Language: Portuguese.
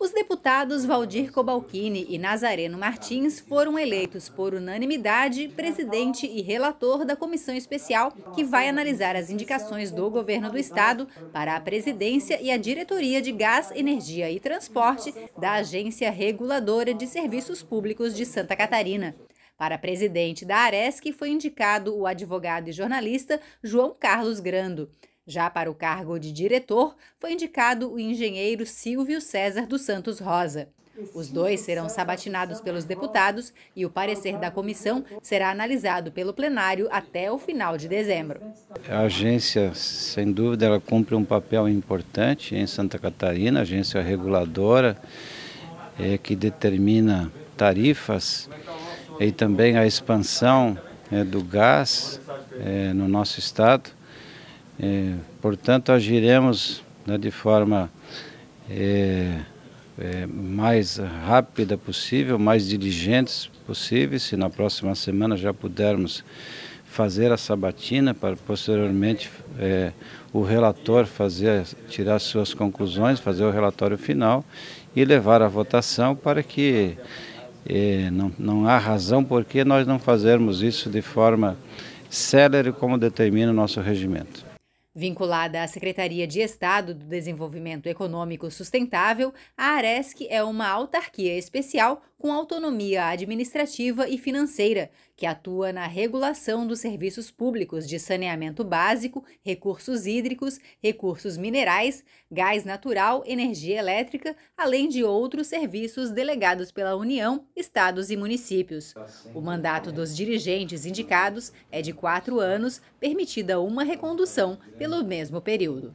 Os deputados Valdir Cobalcini e Nazareno Martins foram eleitos por unanimidade presidente e relator da comissão especial que vai analisar as indicações do governo do estado para a presidência e a diretoria de gás, energia e transporte da Agência Reguladora de Serviços Públicos de Santa Catarina. Para presidente da Aresc foi indicado o advogado e jornalista João Carlos Grando. Já para o cargo de diretor, foi indicado o engenheiro Silvio César dos Santos Rosa. Os dois serão sabatinados pelos deputados e o é parecer da comissão será analisado pelo plenário até o final de dezembro. A agência, sem dúvida, ela cumpre um papel importante em Santa Catarina, agência reguladora é, que determina tarifas e também a expansão é, do gás é, no nosso estado. É, portanto, agiremos né, de forma é, é, mais rápida possível, mais diligentes possível, se na próxima semana já pudermos fazer a sabatina para posteriormente é, o relator fazer tirar suas conclusões, fazer o relatório final e levar à votação para que e não, não há razão por que nós não fazermos isso de forma célere como determina o nosso regimento. Vinculada à Secretaria de Estado do Desenvolvimento Econômico Sustentável, a Aresc é uma autarquia especial com autonomia administrativa e financeira, que atua na regulação dos serviços públicos de saneamento básico, recursos hídricos, recursos minerais, gás natural, energia elétrica, além de outros serviços delegados pela União, estados e municípios. O mandato dos dirigentes indicados é de quatro anos, permitida uma recondução pelo mesmo período.